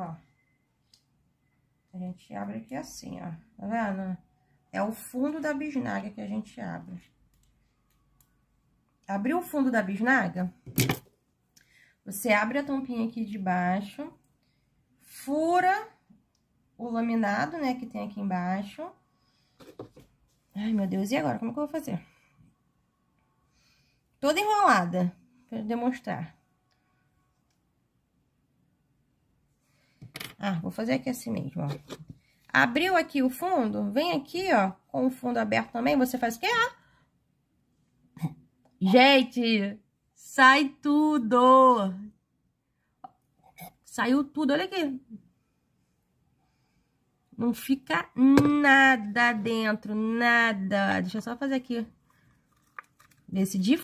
Ó. A gente abre aqui assim, ó. Tá vendo? É o fundo da bisnaga que a gente abre. Abriu o fundo da bisnaga, você abre a tampinha aqui de baixo, fura o laminado, né, que tem aqui embaixo. Ai, meu Deus, e agora? Como que eu vou fazer? Toda enrolada, pra demonstrar. Ah, vou fazer aqui assim mesmo, ó. Abriu aqui o fundo, vem aqui, ó, com o fundo aberto também, você faz o quê? Ó. Gente, sai tudo! Saiu tudo, olha aqui. Não fica nada dentro, nada. Deixa eu só fazer aqui. Desse de